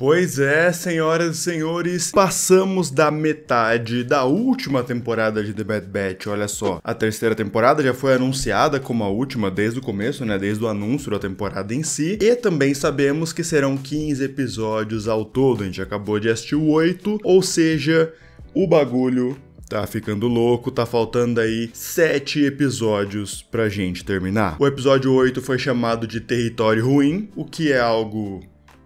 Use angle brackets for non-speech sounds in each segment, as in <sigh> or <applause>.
Pois é, senhoras e senhores, passamos da metade da última temporada de The Bad Batch, olha só. A terceira temporada já foi anunciada como a última desde o começo, né, desde o anúncio da temporada em si, e também sabemos que serão 15 episódios ao todo, a gente acabou de assistir o 8, ou seja, o bagulho Tá ficando louco, tá faltando aí sete episódios pra gente terminar. O episódio 8 foi chamado de Território Ruim, o que é algo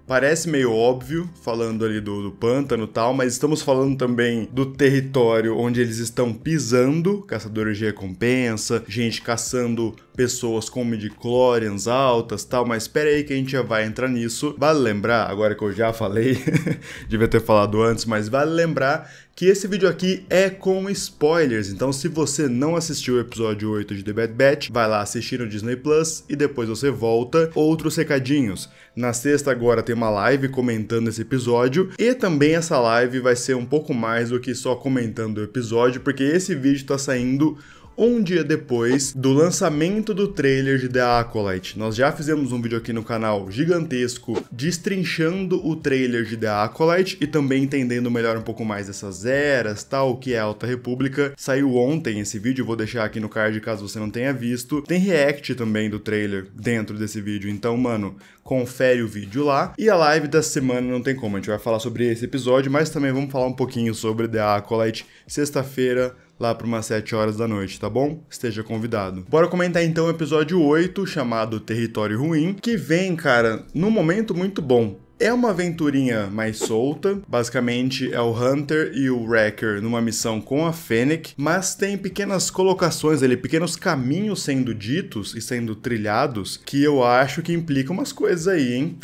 Parece meio óbvio, falando ali do, do pântano e tal, mas estamos falando também do território onde eles estão pisando, caçadores de recompensa, gente caçando pessoas com midichlorians altas tal, mas espera aí que a gente já vai entrar nisso. Vale lembrar, agora que eu já falei, <laughs> devia ter falado antes, mas vale lembrar que esse vídeo aqui é com spoilers, então se você não assistiu o episódio 8 de The Bad Batch, vai lá assistir no Disney Plus e depois você volta. Outros recadinhos. Na sexta agora tem uma live comentando esse episódio e também essa live vai ser um pouco mais do que só comentando o episódio, porque esse vídeo tá saindo um dia depois do lançamento do trailer de The Acolyte. Nós já fizemos um vídeo aqui no canal gigantesco destrinchando o trailer de The Acolyte e também entendendo melhor um pouco mais dessas eras, tal, o que é a Alta República. Saiu ontem esse vídeo, vou deixar aqui no card caso você não tenha visto. Tem react também do trailer dentro desse vídeo, então, mano, confere o vídeo lá. E a live da semana não tem como, a gente vai falar sobre esse episódio, mas também vamos falar um pouquinho sobre The Acolyte sexta-feira lá para umas 7 horas da noite, tá bom? Esteja convidado. Bora comentar então o episódio 8, chamado Território Ruim, que vem, cara, num momento muito bom. É uma aventurinha mais solta, basicamente é o Hunter e o Wrecker numa missão com a Fennec, mas tem pequenas colocações ali, pequenos caminhos sendo ditos e sendo trilhados que eu acho que implicam umas coisas aí, hein?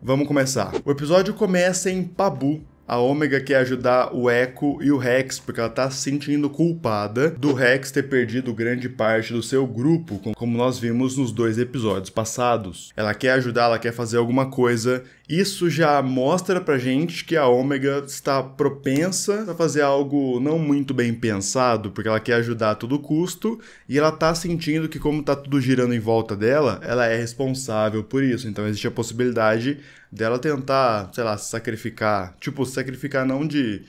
Vamos começar. O episódio começa em Pabu, a Ômega quer ajudar o Echo e o Rex, porque ela tá se sentindo culpada do Rex ter perdido grande parte do seu grupo, como nós vimos nos dois episódios passados. Ela quer ajudar, ela quer fazer alguma coisa, isso já mostra pra gente que a Ômega está propensa a fazer algo não muito bem pensado, porque ela quer ajudar a todo custo e ela tá sentindo que, como tá tudo girando em volta dela, ela é responsável por isso. Então existe a possibilidade dela tentar, sei lá, se sacrificar. Tipo, se sacrificar não de.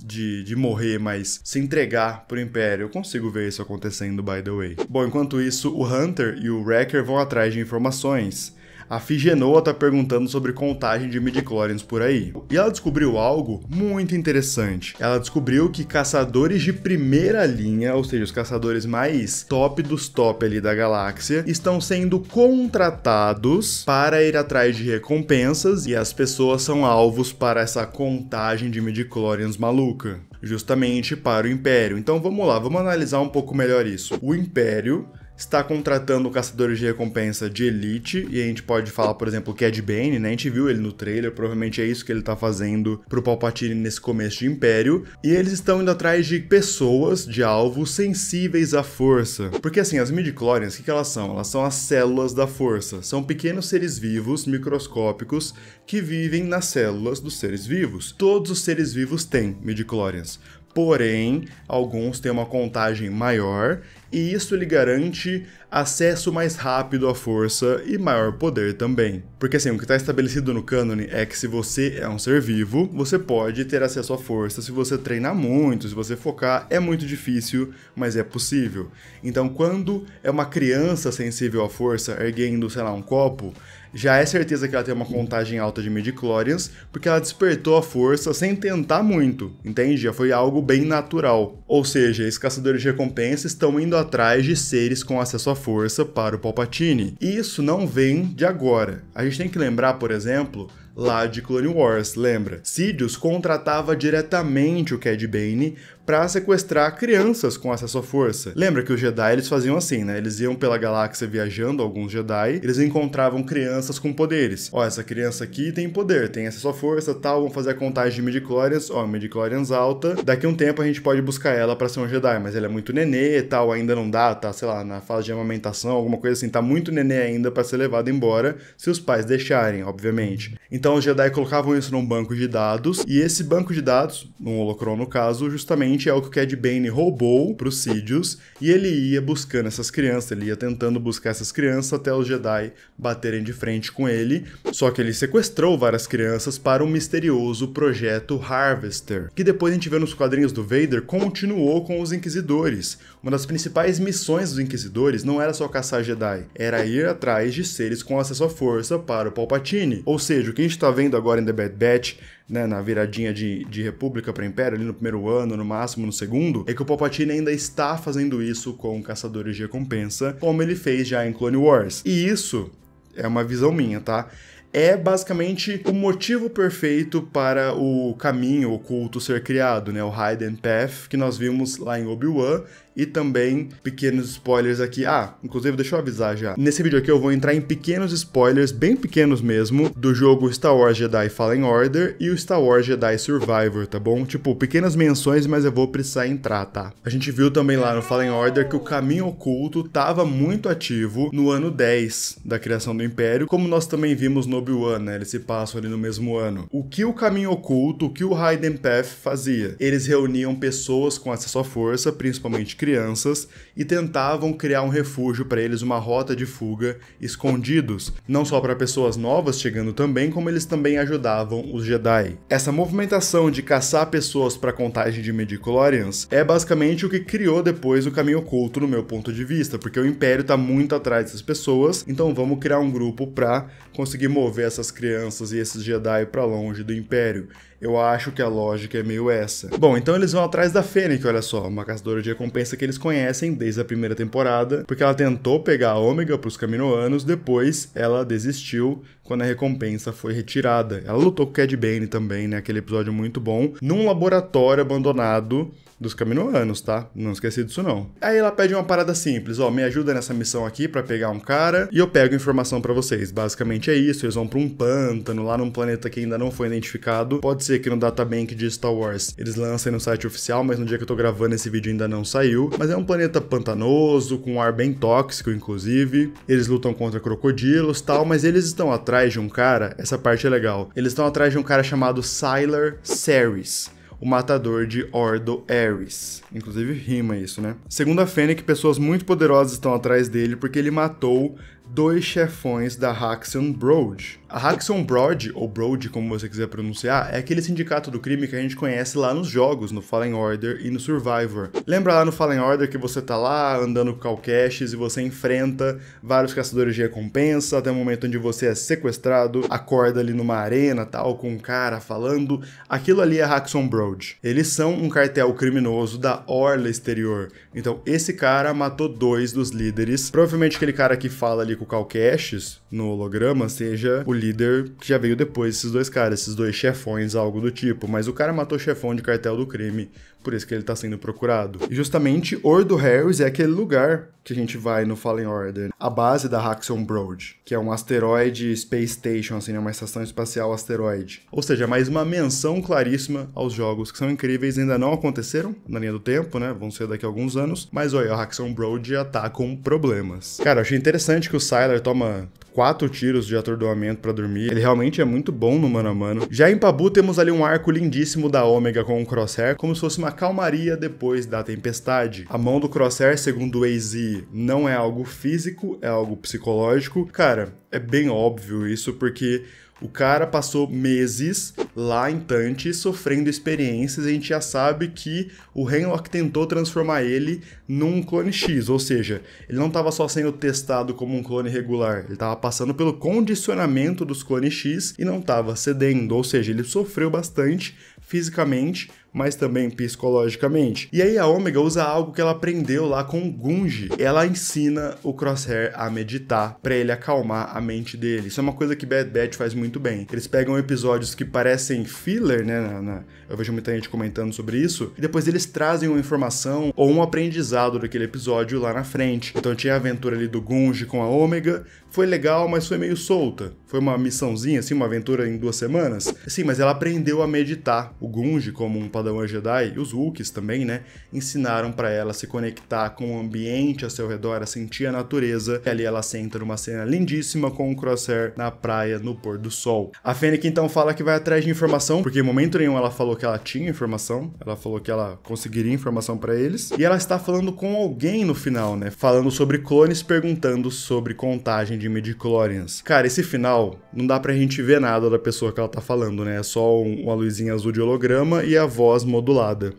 De, de, morrer, mas se entregar pro Império. Eu consigo ver isso acontecendo, by the way. Bom, enquanto isso, o Hunter e o Wrecker vão atrás de informações a Figenoa tá perguntando sobre contagem de midichlorians por aí. E ela descobriu algo muito interessante. Ela descobriu que caçadores de primeira linha, ou seja, os caçadores mais top dos top ali da galáxia, estão sendo contratados para ir atrás de recompensas e as pessoas são alvos para essa contagem de midichlorians maluca justamente para o Império. Então vamos lá, vamos analisar um pouco melhor isso. O Império está contratando caçadores de recompensa de elite, e a gente pode falar, por exemplo, que é de Bane, né? A gente viu ele no trailer, provavelmente é isso que ele está fazendo pro Palpatine nesse começo de Império, e eles estão indo atrás de pessoas, de alvos sensíveis à força. Porque assim, as midichlorians, o que, que elas são? Elas são as células da força. São pequenos seres vivos, microscópicos, que vivem nas células dos seres vivos. Todos os seres vivos têm midichlorians porém, alguns têm uma contagem maior e isso lhe garante acesso mais rápido à força e maior poder também. Porque assim, o que está estabelecido no cânone é que se você é um ser vivo, você pode ter acesso à força se você treinar muito, se você focar, é muito difícil, mas é possível. Então, quando é uma criança sensível à força erguendo, sei lá, um copo, já é certeza que ela tem uma contagem alta de midichlorians, porque ela despertou a força sem tentar muito, entende? Já foi algo bem natural. Ou seja, esses caçadores de recompensa estão indo atrás de seres com acesso à força para o Palpatine. E isso não vem de agora. A gente tem que lembrar, por exemplo, lá de Clone Wars, lembra? Sidious contratava diretamente o Cad Bane para sequestrar crianças com acesso à força. Lembra que os Jedi eles faziam assim, né? Eles iam pela galáxia viajando, alguns Jedi, eles encontravam crianças com poderes. Ó, essa criança aqui tem poder, tem acesso à força, tal, vão fazer a contagem de midichlorians, ó, chlorians alta. Daqui um tempo a gente pode buscar ela para ser um Jedi, mas ela é muito nenê e tal, ainda não dá, tá, sei lá, na fase de amamentação, alguma coisa assim, tá muito nenê ainda para ser levado embora, se os pais deixarem, obviamente. Então os Jedi colocavam isso num banco de dados, e esse banco de dados, num holocron no caso, justamente basicamente é o que o Cad Bane roubou para os Sidious e ele ia buscando essas crianças, ele ia tentando buscar essas crianças até os Jedi baterem de frente com ele. Só que ele sequestrou várias crianças para o um misterioso projeto Harvester, que depois a gente vê nos quadrinhos do Vader continuou com os Inquisidores. Uma das principais missões dos Inquisidores não era só caçar Jedi, era ir atrás de seres com acesso à força para o Palpatine. Ou seja, o que a gente está vendo agora em The Bad Batch né, na viradinha de, de República para Império, ali no primeiro ano, no máximo no segundo, é que o Palpatine ainda está fazendo isso com Caçadores de Recompensa, como ele fez já em Clone Wars. E isso é uma visão minha, tá? é basicamente o motivo perfeito para o caminho oculto ser criado, né? O Hidden Path que nós vimos lá em Obi-Wan e também pequenos spoilers aqui. Ah, inclusive deixa eu avisar já. Nesse vídeo aqui eu vou entrar em pequenos spoilers, bem pequenos mesmo, do jogo Star Wars Jedi Fallen Order e o Star Wars Jedi Survivor, tá bom? Tipo, pequenas menções, mas eu vou precisar entrar, tá? A gente viu também lá no Fallen Order que o caminho oculto tava muito ativo no ano 10 da criação do Império, como nós também vimos no Obi-Wan, né? Eles se passam ali no mesmo ano. O que o caminho oculto, o que o Hayden Path fazia? Eles reuniam pessoas com acesso à força, principalmente crianças e tentavam criar um refúgio para eles, uma rota de fuga escondidos, não só para pessoas novas chegando também, como eles também ajudavam os Jedi. Essa movimentação de caçar pessoas para contagem de midichlorians é basicamente o que criou depois o caminho oculto no meu ponto de vista, porque o império está muito atrás dessas pessoas, então vamos criar um grupo para conseguir mover essas crianças e esses Jedi para longe do império. Eu acho que a lógica é meio essa. Bom, então eles vão atrás da Fênix, olha só, uma caçadora de recompensa que eles conhecem desde a primeira temporada, porque ela tentou pegar a Ômega para os Caminoanos, depois ela desistiu quando a recompensa foi retirada. Ela lutou com o Cad Bane também, né? Aquele episódio muito bom, num laboratório abandonado dos caminoanos, tá? Não esqueci disso não. Aí ela pede uma parada simples, ó, me ajuda nessa missão aqui para pegar um cara e eu pego informação para vocês. Basicamente é isso, eles vão para um pântano lá num planeta que ainda não foi identificado. Pode ser que no databank de Star Wars eles lancem no site oficial, mas no dia que eu tô gravando esse vídeo ainda não saiu, mas é um planeta pantanoso, com um ar bem tóxico inclusive. Eles lutam contra crocodilos, tal, mas eles estão atrás atrás de um cara, essa parte é legal. Eles estão atrás de um cara chamado Siler Ceres o matador de Ordo Ares. Inclusive rima isso, né? Segundo a Fennec, pessoas muito poderosas estão atrás dele porque ele matou dois chefões da Haxon Broad. A Haxon Broad, ou Broad, como você quiser pronunciar, é aquele sindicato do crime que a gente conhece lá nos jogos, no Fallen Order e no Survivor. Lembra lá no Fallen Order que você tá lá andando com calcaches e você enfrenta vários caçadores de recompensa, até o momento onde você é sequestrado, acorda ali numa arena, tal, com um cara falando. Aquilo ali é Haxon Broad. Eles são um cartel criminoso da Orla Exterior. Então, esse cara matou dois dos líderes. Provavelmente aquele cara que fala ali ali com o Calcaches no holograma seja o líder que já veio depois desses dois caras, esses dois chefões, algo do tipo. Mas o cara matou chefão de cartel do crime, por isso que ele tá sendo procurado. E justamente Ordo Harris é aquele lugar que a gente vai no Fallen Order, a base da Haxon Broad, que é um asteroide Space Station, assim, né? uma estação espacial asteroide. Ou seja, mais uma menção claríssima aos jogos que são incríveis ainda não aconteceram na linha do tempo, né? Vão ser daqui a alguns anos, mas olha, a Haxon Broad já tá com problemas. Cara, eu achei interessante que o Sylar toma quatro tiros de atordoamento para dormir. Ele realmente é muito bom no mano a mano. Já em Pabu temos ali um arco lindíssimo da Ômega com o Crosshair, como se fosse uma calmaria depois da tempestade. A mão do Crosshair, segundo o AZ, não é algo físico, é algo psicológico. Cara, é bem óbvio isso porque o cara passou meses lá em Tante sofrendo experiências e a gente já sabe que o Henlock tentou transformar ele num clone X, ou seja, ele não estava só sendo testado como um clone regular, ele estava passando pelo condicionamento dos clones X e não estava cedendo, ou seja, ele sofreu bastante fisicamente, mas também psicologicamente. E aí a Omega usa algo que ela aprendeu lá com o Gunji. Ela ensina o Crosshair a meditar para ele acalmar a mente dele. Isso é uma coisa que Bad Batch faz muito bem. Eles pegam episódios que parecem filler, né? Na, na, eu vejo muita gente comentando sobre isso. E depois eles trazem uma informação ou um aprendizado daquele episódio lá na frente. Então tinha a aventura ali do Gunji com a Omega, foi legal, mas foi meio solta. Foi uma missãozinha, assim, uma aventura em duas semanas. Sim, mas ela aprendeu a meditar. O Gunji, como um padawan Jedi, e os Wookiees também, né, ensinaram para ela se conectar com o ambiente a seu redor, a sentir a natureza. E ali ela senta numa cena lindíssima com o um crosshair na praia, no pôr do sol. A Fennec então fala que vai atrás de informação, porque em momento nenhum ela falou que ela tinha informação, ela falou que ela conseguiria informação para eles, e ela está falando com alguém no final, né, falando sobre clones, perguntando sobre contagem de de midichlorians. Cara, esse final, não dá pra gente ver nada da pessoa que ela tá falando, né? É só um, uma luzinha azul de holograma e a voz modulada.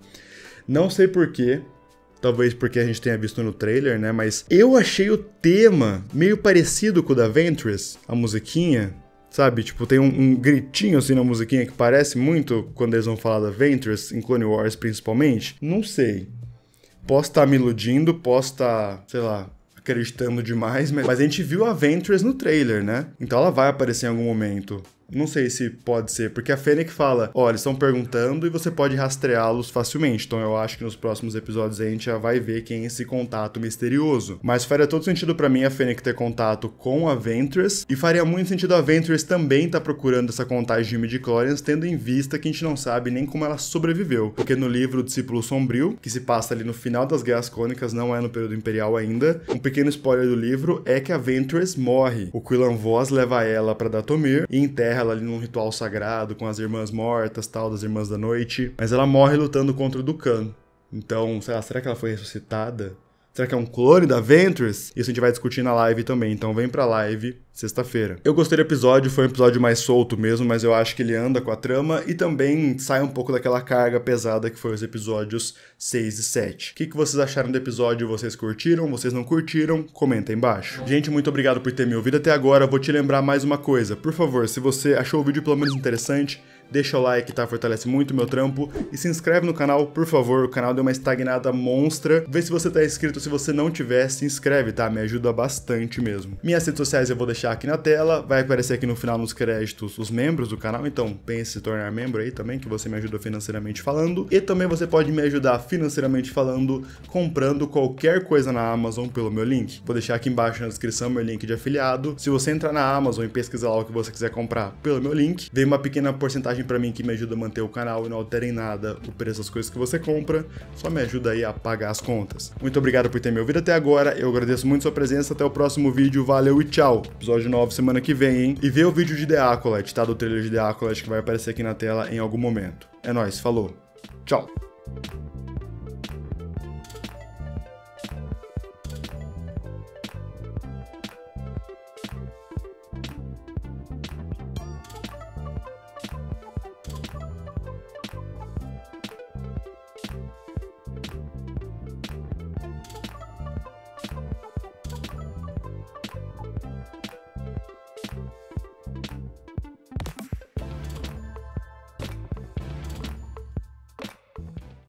Não sei porquê, talvez porque a gente tenha visto no trailer, né? Mas eu achei o tema meio parecido com o da Ventress, a musiquinha. Sabe, tipo, tem um, um, gritinho assim na musiquinha que parece muito quando eles vão falar da Ventress, em Clone Wars principalmente. Não sei. Posso estar tá me iludindo, posso estar, tá, sei lá, acreditando demais, mas a gente viu a Ventress no trailer, né? Então ela vai aparecer em algum momento. Não sei se pode ser, porque a Fennec fala: olha, eles estão perguntando e você pode rastreá-los facilmente. Então eu acho que nos próximos episódios a gente já vai ver quem é esse contato misterioso. Mas faria todo sentido para mim a Fennec ter contato com a Ventress, e faria muito sentido a Ventress também estar tá procurando essa contagem de midichlorians, tendo em vista que a gente não sabe nem como ela sobreviveu. Porque no livro Discípulo Sombrio, que se passa ali no final das Guerras Cônicas, não é no período imperial ainda, um pequeno spoiler do livro é que a Ventress morre. O Quillan Voss leva ela para Datomir e enterra ela ali num ritual sagrado com as irmãs mortas, tal, das irmãs da noite. Mas ela morre lutando contra o Dukan. Então, sei lá, será que ela foi ressuscitada? Será que é um clone da Ventress? Isso a gente vai discutir na live também, então vem pra live sexta-feira. Eu gostei do episódio, foi um episódio mais solto mesmo, mas eu acho que ele anda com a trama e também sai um pouco daquela carga pesada que foi os episódios 6 e 7. O que, que vocês acharam do episódio? Vocês curtiram? Vocês não curtiram? Comenta aí embaixo. Gente, muito obrigado por ter me ouvido até agora. Vou te lembrar mais uma coisa. Por favor, se você achou o vídeo pelo menos interessante, deixa o like, tá? Fortalece muito o meu trampo. E se inscreve no canal, por favor. O canal deu uma estagnada monstra. Vê se você tá inscrito. Se você não tiver, se inscreve, tá? Me ajuda bastante mesmo. Minhas redes sociais eu vou deixar aqui na tela. Vai aparecer aqui no final nos créditos os membros do canal. Então pense em se tornar membro aí também, que você me ajuda financeiramente falando. E também você pode me ajudar financeiramente falando, comprando qualquer coisa na Amazon pelo meu link. Vou deixar aqui embaixo na descrição meu link de afiliado. Se você entrar na Amazon e pesquisar lá o que você quiser comprar pelo meu link, vem uma pequena porcentagem mensagem para mim que me ajuda a manter o canal e não alterem nada o preço das coisas que você compra, só me ajuda aí a pagar as contas. Muito obrigado por ter me ouvido até agora, eu agradeço muito sua presença, até o próximo vídeo, valeu e tchau. Episódio 9 semana que vem, hein? E vê o vídeo de The Acolyte, tá? Do trailer de The Acolyte que vai aparecer aqui na tela em algum momento. É nóis, falou. Tchau.